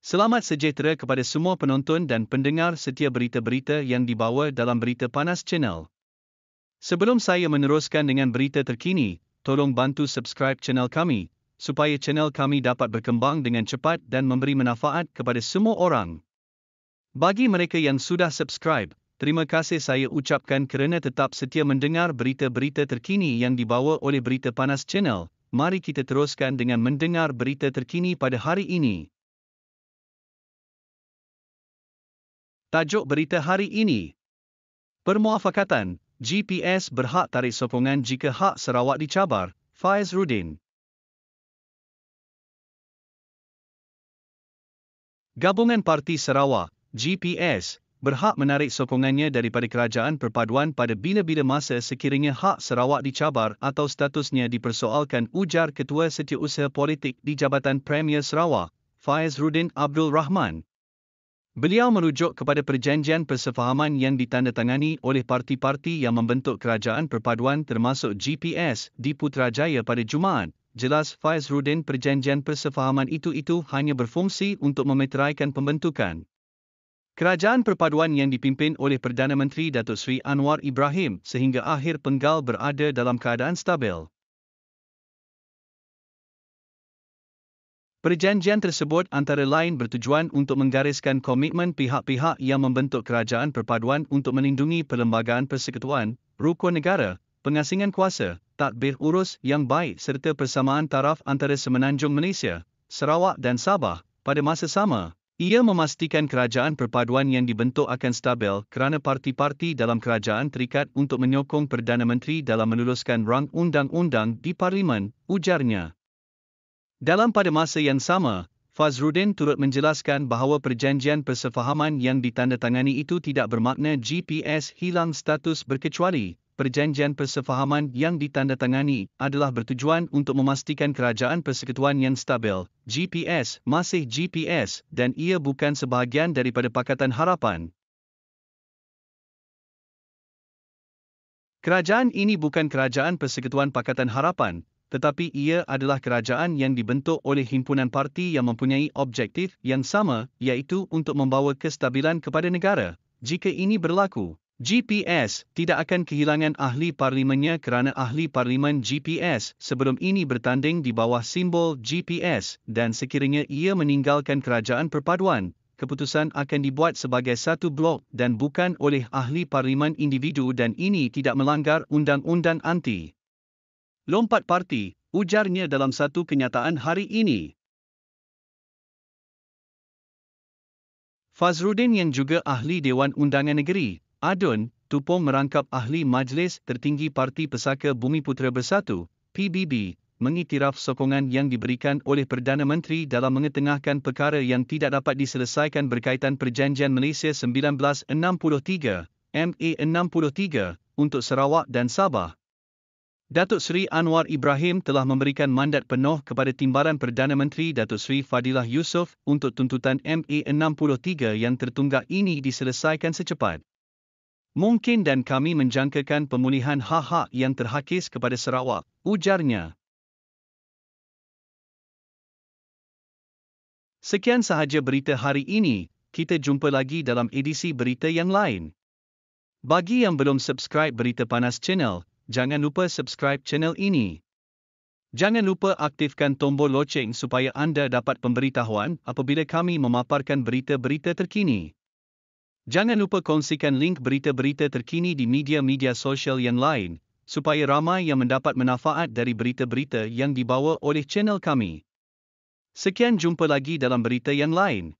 Selamat sejahtera kepada semua penonton dan pendengar setia berita-berita yang dibawa dalam Berita Panas Channel. Sebelum saya meneruskan dengan berita terkini, tolong bantu subscribe channel kami supaya channel kami dapat berkembang dengan cepat dan memberi manfaat kepada semua orang. Bagi mereka yang sudah subscribe, terima kasih saya ucapkan kerana tetap setia mendengar berita-berita terkini yang dibawa oleh Berita Panas Channel. Mari kita teruskan dengan mendengar berita terkini pada hari ini. Tajuk berita hari ini. Permuafakatan, GPS berhak tarik sokongan jika hak Sarawak dicabar, Faiz Rudin. Gabungan Parti Sarawak, GPS, berhak menarik sokongannya daripada kerajaan perpaduan pada bila-bila masa sekiranya hak Sarawak dicabar atau statusnya dipersoalkan ujar Ketua Setiausaha Politik di Jabatan Premier Sarawak, Faiz Rudin Abdul Rahman. Beliau merujuk kepada perjanjian persefahaman yang ditandatangani oleh parti-parti yang membentuk kerajaan perpaduan termasuk GPS di Putrajaya pada Jumaat. Jelas Faiz Rudin perjanjian persefahaman itu-itu hanya berfungsi untuk memeteraikan pembentukan. Kerajaan perpaduan yang dipimpin oleh Perdana Menteri Datuk Sri Anwar Ibrahim sehingga akhir penggal berada dalam keadaan stabil. Perjanjian tersebut antara lain bertujuan untuk menggariskan komitmen pihak-pihak yang membentuk kerajaan perpaduan untuk melindungi perlembagaan persekutuan, rukun negara, pengasingan kuasa, tadbir urus yang baik serta persamaan taraf antara semenanjung Malaysia, Sarawak dan Sabah. Pada masa sama, ia memastikan kerajaan perpaduan yang dibentuk akan stabil kerana parti-parti dalam kerajaan terikat untuk menyokong Perdana Menteri dalam meluluskan rang undang-undang di Parlimen, ujarnya. Dalam pada masa yang sama, Fazrudin turut menjelaskan bahawa perjanjian persefahaman yang ditandatangani itu tidak bermakna GPS hilang status berkecuali perjanjian persefahaman yang ditandatangani adalah bertujuan untuk memastikan kerajaan persekutuan yang stabil. GPS masih GPS dan ia bukan sebahagian daripada Pakatan Harapan. Kerajaan ini bukan kerajaan persekutuan Pakatan Harapan, tetapi ia adalah kerajaan yang dibentuk oleh himpunan parti yang mempunyai objektif yang sama iaitu untuk membawa kestabilan kepada negara. Jika ini berlaku, GPS tidak akan kehilangan ahli parlimennya kerana ahli parlimen GPS sebelum ini bertanding di bawah simbol GPS dan sekiranya ia meninggalkan kerajaan perpaduan, keputusan akan dibuat sebagai satu blok dan bukan oleh ahli parlimen individu dan ini tidak melanggar undang-undang anti lompat parti, ujarnya dalam satu kenyataan hari ini. Fazrudin yang juga ahli Dewan Undangan Negeri, Adun, Tupong merangkap ahli Majlis Tertinggi Parti Pesaka Bumi Putera Bersatu, PBB, mengiktiraf sokongan yang diberikan oleh Perdana Menteri dalam mengetengahkan perkara yang tidak dapat diselesaikan berkaitan Perjanjian Malaysia 1963, MA63, untuk Sarawak dan Sabah, Datuk Seri Anwar Ibrahim telah memberikan mandat penuh kepada Timbalan Perdana Menteri Datuk Seri Fadilah Yusof untuk tuntutan me 63 yang tertunggak ini diselesaikan secepat. Mungkin dan kami menjangkakan pemulihan hak-hak yang terhakis kepada Sarawak, ujarnya. Sekian sahaja berita hari ini, kita jumpa lagi dalam edisi berita yang lain. Bagi yang belum subscribe Berita Panas Channel, jangan lupa subscribe channel ini. Jangan lupa aktifkan tombol loceng supaya anda dapat pemberitahuan apabila kami memaparkan berita-berita terkini. Jangan lupa kongsikan link berita-berita terkini di media-media sosial yang lain supaya ramai yang mendapat manfaat dari berita-berita yang dibawa oleh channel kami. Sekian jumpa lagi dalam berita yang lain.